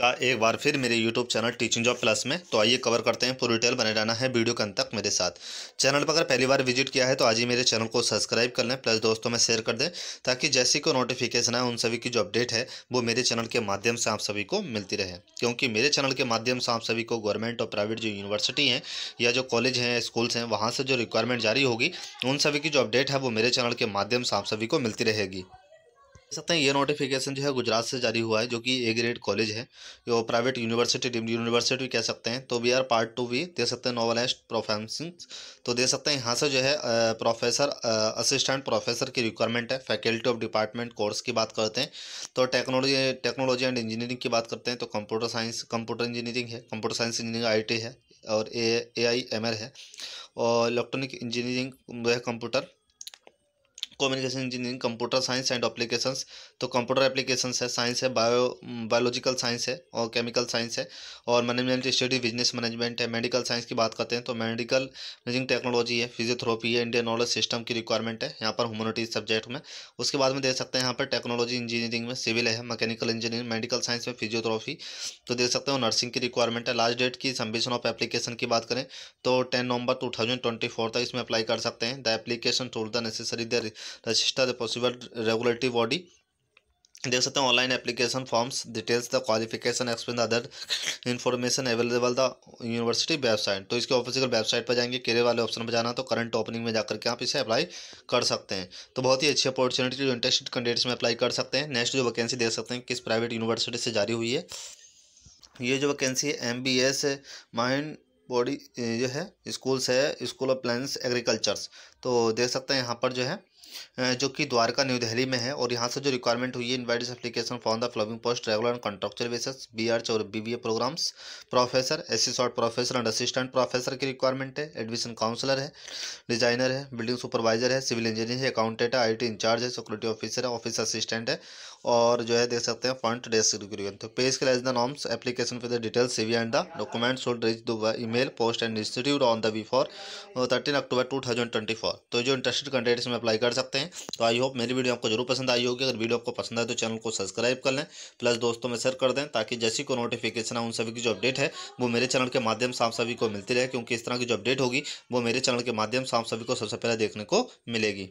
का एक बार फिर मेरे YouTube channel teaching job plus में तो आइए कवर करते हैं पूरी डिटेल बने रहना है वीडियो के अंत तक मेरे साथ चैनल पर अगर पहली बार विजिट किया है तो आज ही मेरे चैनल को सब्सक्राइब कर लें प्लस दोस्तों में शेयर कर दें ताकि जैसी को नोटिफिकेशन है उन सभी की जो अपडेट है वो मेरे चैनल के माध्यम से आप सभी को मिलती रहे क्योंकि मेरे चैनल के माध्यम से आप सभी को गवर्नमेंट और प्राइवेट जो यूनिवर्सिटी हैं या जो कॉलेज हैं स्कूल्स हैं वहाँ से जो रिक्वायरमेंट जारी होगी उन सभी की जो अपडेट है वो मेरे चैनल के माध्यम से आप सभी को मिलती रहेगी सकते हैं ये नोटिफिकेशन जो है गुजरात से जारी हुआ है जो कि ए ग्रेड कॉलेज है जो प्राइवेट यूनिवर्सिटी यूनिवर्सिटी भी कह सकते हैं तो वी आर पार्ट टू भी दे सकते हैं नॉवलाइज प्रोफेसिंग तो दे सकते हैं यहाँ से जो है प्रोफेसर असिस्टेंट प्रोफेसर की रिक्वायरमेंट है फैकल्टी ऑफ डिपार्टमेंट कोर्स की बात करते हैं तो टेक्नोलॉजी टेक्नोलॉजी एंड इंजीनियरिंग की बात करते हैं तो कंप्यूटर साइंस कंप्यूटर इंजीनियरिंग है कंप्यूटर साइंस इंजीनियरिंग आई है और ए आई एम है और इलेक्ट्रॉनिक इंजीनियरिंग जो है computer communication engineering computer science and applications तो कंप्यूटर एप्लीकेशंस है साइंस है बायो बायोलॉजिकल साइंस है और केमिकल साइंस है और मैनेजमेंट स्टडी बिजनेस मैनेजमेंट है मेडिकल साइंस की बात करते हैं तो मेडिकल मैनेजिंग टेक्नोलॉजी है फिजियोथेरेपी है इंडियन नॉलेज सिस्टम की रिक्वायरमेंट है यहाँ पर ह्यूमनिटीज सब्जेक्ट में उसके बाद में देख सकते हैं यहाँ पर टेक्नोलॉजी इंजीनियरिंग में सिविल है मैकेनिकल इंजीनियरिंग मेडिकल साइंस में फिजियोथेरेपी तो देख सकते हैं नर्सिंग की रिक्वायरमेंट है लास्ट डेट की सबमिशन ऑफ एप्लीकेशन की बात करें तो टेन नवंबर टू तक इसमें अप्लाई कर सकते हैं the application toll the necessary the register possible regulatory body देख सकते हैं online application forms details the qualification explain other information available the university website तो इसके ऑफिशियल वेबसाइट पर जाएंगे केरे वाले ऑप्शन पर जाना तो करंट ओपनिंग में जाकर के आप इसे अप्लाई कर सकते हैं तो बहुत ही अच्छी अपॉर्चुनिटी जो इंटरेस्टेड कैंडिडेट्स में अप्लाई कर सकते हैं नेक्स्ट जो वैकेंसी देख सकते हैं किस प्राइवेट यूनिवर्सिटी से जारी हुई है ये जो वैकेंसी है M B S mind body जो है स्कूल्स है स्कूल ऑफ प्लान्स एग्रीकल्चर्स तो देख सकते हैं यहाँ पर जो है जो कि द्वारका न्यू दिल्ली में है और यहाँ से जो रिक्वायरमेंट हुई है invite application for the following post travel and contractual basis B arch और B B A programmes professor assistant professor and assistant professor की रिक्वायरमेंट है एडमिशन काउंसलर है डिजाइनर है बिल्डिंग सुपरवाइजर है सिविल इंजीनियर है accountant है I T incharge है security officer है ऑफिस असिस्टेंट है और जो है देख सकते हैं फ्रंट डेस्क रिक्रूटमेंट तो पेज के the norms application for the details C V and the document should reach the email post and institute on the before thirteen October two thousand twenty four तो जो interested candidates में apply कर सकते हैं तो I hope मेरी video आपको जरूर पसंद आई होगी अगर वीडियो आपको पसंद आए तो चैनल को सब्सक्राइब कर लें प्लस दोस्तों में शेयर कर दें ताकि जैसी को नोटिफिकेशन है उन सभी की जो अपडेट है वो मेरे चैनल के माध्यम से आप सभी को मिलती रहे क्योंकि इस तरह की जो अपडेट होगी वो मेरे चैनल के माध्यम से आप सभी को सबसे पहले देखने को मिलेगी